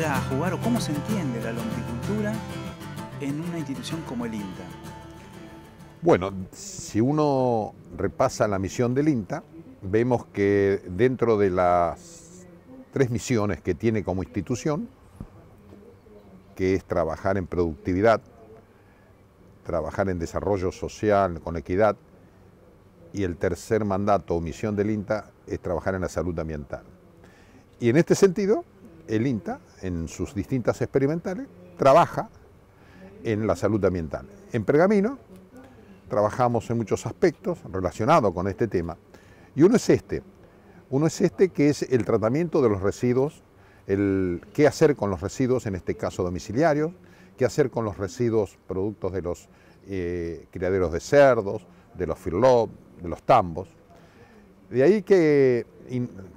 a jugar o cómo se entiende la lombricultura en una institución como el INTA? Bueno, si uno repasa la misión del INTA, vemos que dentro de las tres misiones que tiene como institución, que es trabajar en productividad, trabajar en desarrollo social con equidad, y el tercer mandato o misión del INTA es trabajar en la salud ambiental. Y en este sentido, el INTA, en sus distintas experimentales, trabaja en la salud ambiental. En Pergamino trabajamos en muchos aspectos relacionados con este tema. Y uno es este. Uno es este que es el tratamiento de los residuos, el qué hacer con los residuos, en este caso domiciliarios, qué hacer con los residuos productos de los eh, criaderos de cerdos, de los firlops, de los tambos. De ahí que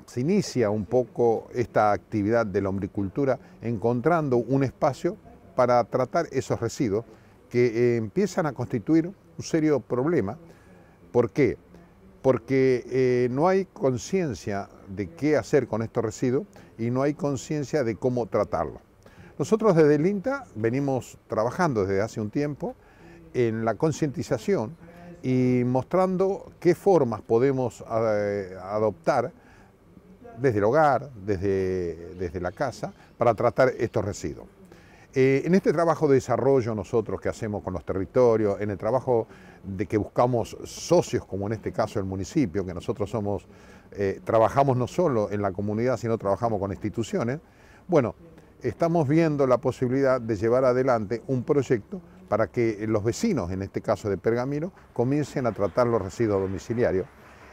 se inicia un poco esta actividad de la hombricultura encontrando un espacio para tratar esos residuos que eh, empiezan a constituir un serio problema. ¿Por qué? Porque eh, no hay conciencia de qué hacer con estos residuos y no hay conciencia de cómo tratarlos. Nosotros desde el INTA venimos trabajando desde hace un tiempo en la concientización y mostrando qué formas podemos eh, adoptar desde el hogar, desde, desde, la casa, para tratar estos residuos. Eh, en este trabajo de desarrollo nosotros que hacemos con los territorios, en el trabajo de que buscamos socios, como en este caso el municipio, que nosotros somos, eh, trabajamos no solo en la comunidad, sino trabajamos con instituciones, bueno, estamos viendo la posibilidad de llevar adelante un proyecto para que los vecinos, en este caso de Pergamino, comiencen a tratar los residuos domiciliarios.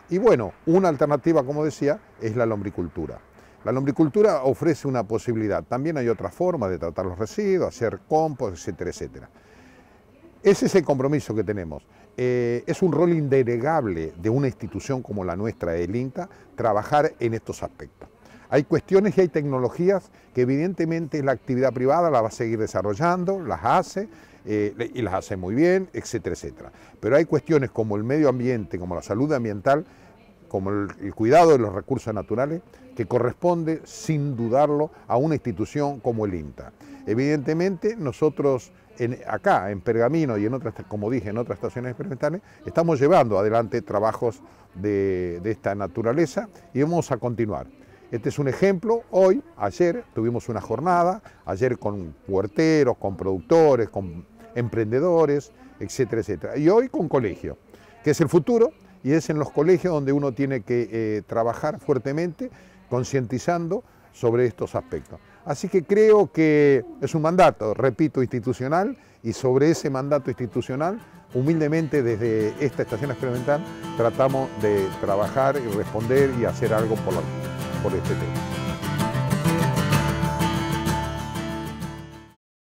Y bueno, una alternativa, como decía, es la lombricultura. La lombricultura ofrece una posibilidad. También hay otra forma de tratar los residuos, hacer compost, etcétera, etcétera. Ese es el compromiso que tenemos. Eh, es un rol indelegable de una institución como la nuestra, el INTA, trabajar en estos aspectos. Hay cuestiones y hay tecnologías que evidentemente la actividad privada la va a seguir desarrollando, las hace, eh, y las hace muy bien, etcétera, etcétera. Pero hay cuestiones como el medio ambiente, como la salud ambiental, como el, cuidado de los recursos naturales, que corresponde, sin dudarlo, a una institución como el INTA. Evidentemente, nosotros acá, en Pergamino y en otras, como dije, en otras estaciones experimentales, estamos llevando adelante trabajos de, de esta naturaleza y vamos a continuar. Este es un ejemplo, hoy, ayer, tuvimos una jornada, ayer con puerteros, con productores, con emprendedores, etcétera, etcétera. Y hoy con colegio, que es el futuro y es en los colegios donde uno tiene que eh, trabajar fuertemente, concientizando sobre estos aspectos. Así que creo que es un mandato, repito, institucional y sobre ese mandato institucional, humildemente desde esta estación experimental, tratamos de trabajar y responder y hacer algo por, por este tema.